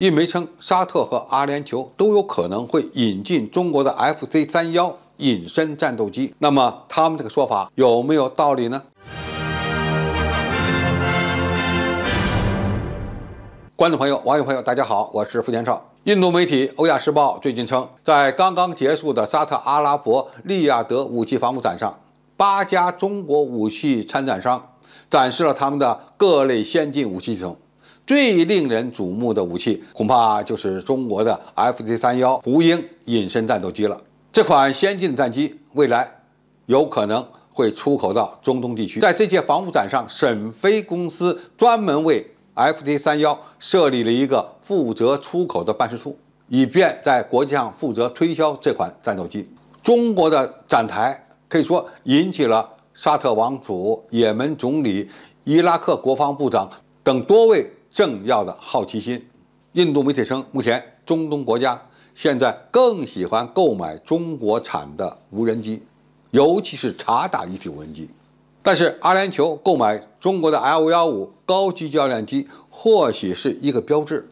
印媒称，沙特和阿联酋都有可能会引进中国的 f c 三幺隐身战斗机。那么，他们这个说法有没有道理呢？观众朋友、网友朋友，大家好，我是付天少。印度媒体《欧亚时报》最近称，在刚刚结束的沙特阿拉伯利雅得武器防务展上，八家中国武器参展商展示了他们的各类先进武器系统。最令人瞩目的武器，恐怕就是中国的 FJ 三幺胡鹰隐身战斗机了。这款先进战机未来有可能会出口到中东地区。在这届防务展上，沈飞公司专门为 FJ 三幺设立了一个负责出口的办事处，以便在国际上负责推销这款战斗机。中国的展台可以说引起了沙特王储、也门总理、伊拉克国防部长等多位。政要的好奇心。印度媒体称，目前中东国家现在更喜欢购买中国产的无人机，尤其是察打一体无人机。但是，阿联酋购买中国的 L-515 高级教练机或许是一个标志。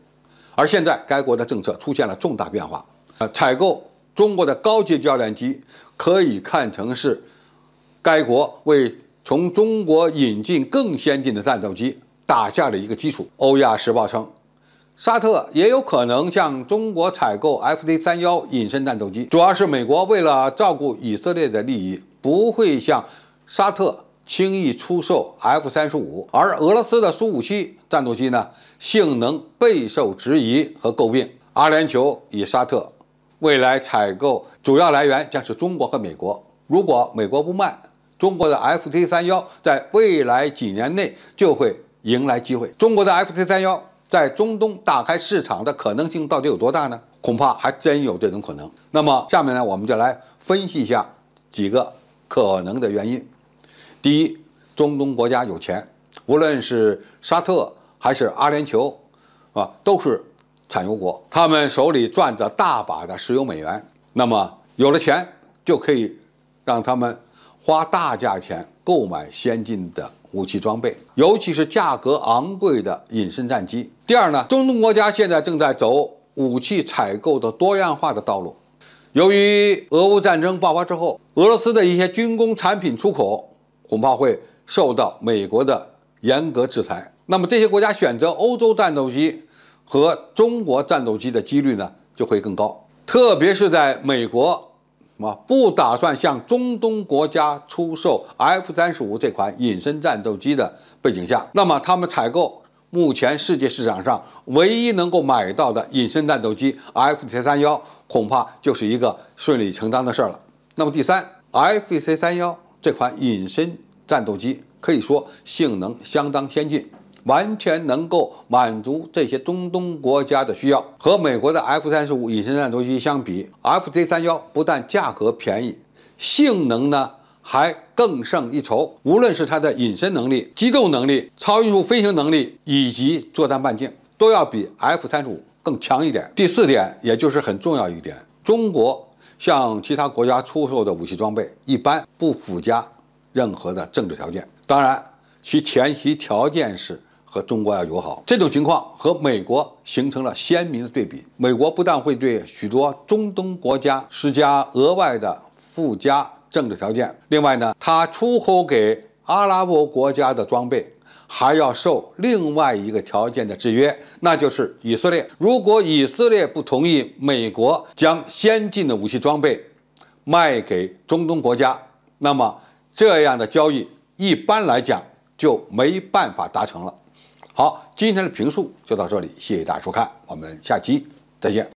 而现在，该国的政策出现了重大变化，呃，采购中国的高级教练机可以看成是该国为从中国引进更先进的战斗机。打下了一个基础。欧亚时报称，沙特也有可能向中国采购 FZ 三幺隐身战斗机。主要是美国为了照顾以色列的利益，不会向沙特轻易出售 F 三十五，而俄罗斯的苏五七战斗机呢，性能备受质疑和诟病。阿联酋与沙特未来采购主要来源将是中国和美国。如果美国不卖，中国的 f T 三幺在未来几年内就会。迎来机会，中国的 F c 三幺在中东打开市场的可能性到底有多大呢？恐怕还真有这种可能。那么下面呢，我们就来分析一下几个可能的原因。第一，中东国家有钱，无论是沙特还是阿联酋，啊，都是产油国，他们手里攥着大把的石油美元。那么有了钱，就可以让他们花大价钱购买先进的。武器装备，尤其是价格昂贵的隐身战机。第二呢，中东国家现在正在走武器采购的多样化的道路。由于俄乌战争爆发之后，俄罗斯的一些军工产品出口恐怕会受到美国的严格制裁。那么这些国家选择欧洲战斗机和中国战斗机的几率呢就会更高，特别是在美国。啊，不打算向中东国家出售 F 三十五这款隐身战斗机的背景下，那么他们采购目前世界市场上唯一能够买到的隐身战斗机 F C 三幺，恐怕就是一个顺理成章的事了。那么第三，F C 三幺这款隐身战斗机可以说性能相当先进。完全能够满足这些中东国家的需要。和美国的 F 三十五隐身战斗机相比，FJ 三幺不但价格便宜，性能呢还更胜一筹。无论是它的隐身能力、机动能力、超音速飞行能力以及作战半径，都要比 F 三十五更强一点。第四点，也就是很重要一点，中国向其他国家出售的武器装备一般不附加任何的政治条件。当然，其前提条件是。和中国要友好，这种情况和美国形成了鲜明的对比。美国不但会对许多中东国家施加额外的附加政治条件，另外呢，它出口给阿拉伯国家的装备还要受另外一个条件的制约，那就是以色列。如果以色列不同意美国将先进的武器装备卖给中东国家，那么这样的交易一般来讲就没办法达成了。好，今天的评述就到这里，谢谢大家收看，我们下期再见。